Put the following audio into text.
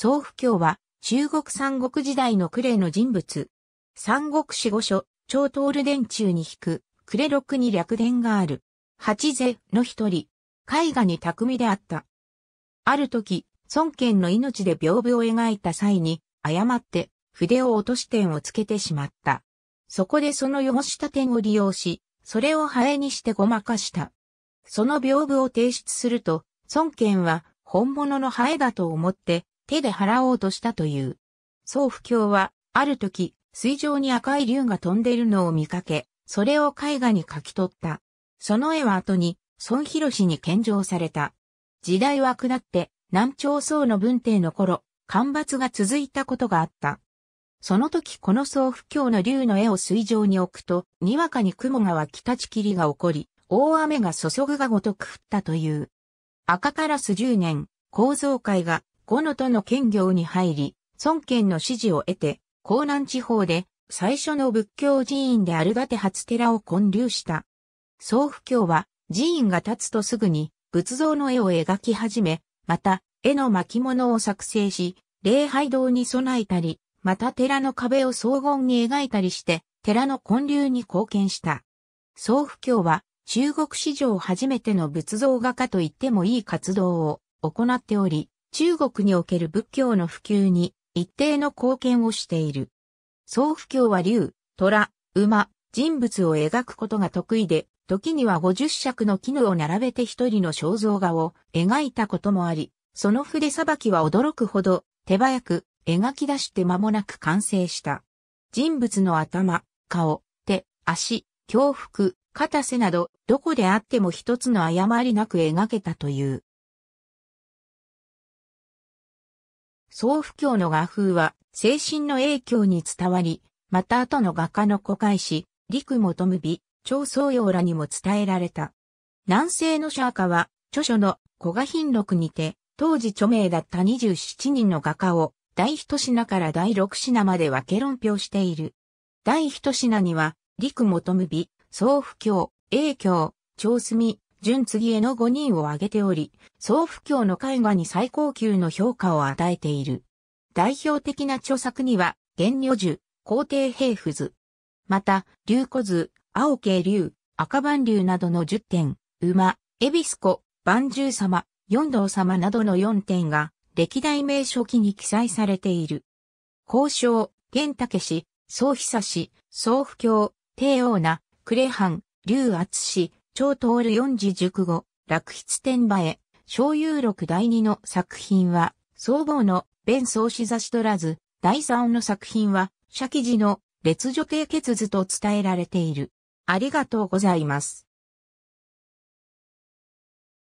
宗府教は、中国三国時代の呉の人物。三国四五書、超通る伝中に引く、呉六に略伝がある。八世の一人、絵画に巧みであった。ある時、孫権の命で屏風を描いた際に、誤って筆を落とし点をつけてしまった。そこでその汚した点を利用し、それをハエにしてごまかした。その屏風を提出すると、孫権は本物のハエだと思って手で払おうとしたという。宗布教は、ある時、水上に赤い竜が飛んでいるのを見かけ、それを絵画に描き取った。その絵は後に、孫博氏に献上された。時代は下って、南朝宋の文帝の頃、干ばつが続いたことがあった。その時この宗布教の竜の絵を水上に置くと、にわかに雲が湧き立ち霧が起こり、大雨が注ぐがごとく降ったという。赤カラス10年、構造会が五野との兼業に入り、孫権の支持を得て、江南地方で最初の仏教寺院である伊達初寺を建立した。宗父教は寺院が建つとすぐに仏像の絵を描き始め、また絵の巻物を作成し、礼拝堂に備えたり、また寺の壁を荘厳に描いたりして、寺の建立に貢献した。宗父教は中国史上初めての仏像画家と言ってもいい活動を行っており、中国における仏教の普及に一定の貢献をしている。総布教は竜、虎、馬、人物を描くことが得意で、時には50尺の絹を並べて一人の肖像画を描いたこともあり、その筆さばきは驚くほど手早く描き出して間もなく完成した。人物の頭、顔、手、足、胸腹、片背など、どこであっても一つの誤りなく描けたという。宗不教の画風は、精神の影響に伝わり、また後の画家の古海史、陸元美、張宗陽らにも伝えられた。南西のシャーカは、著書の古賀品録にて、当時著名だった27人の画家を、第一品から第六品まで分け論評している。第一品には、陸元美、宗不教、影響、長隅、純次への5人を挙げており、総不況の絵画に最高級の評価を与えている。代表的な著作には、玄女樹、皇帝平夫図。また、竜子図、青系竜、赤番竜などの10点、馬、エビスコ、万獣様、四道様などの4点が、歴代名書記に記載されている。交渉、玄武氏、総久氏、総不況、帝王な、呉藩、竜厚氏、超通る四字熟語、落筆天場へ、小遊録第二の作品は、総合の弁創志差し取らず、第三の作品は、社記事の列女帝結図と伝えられている。ありがとうございます。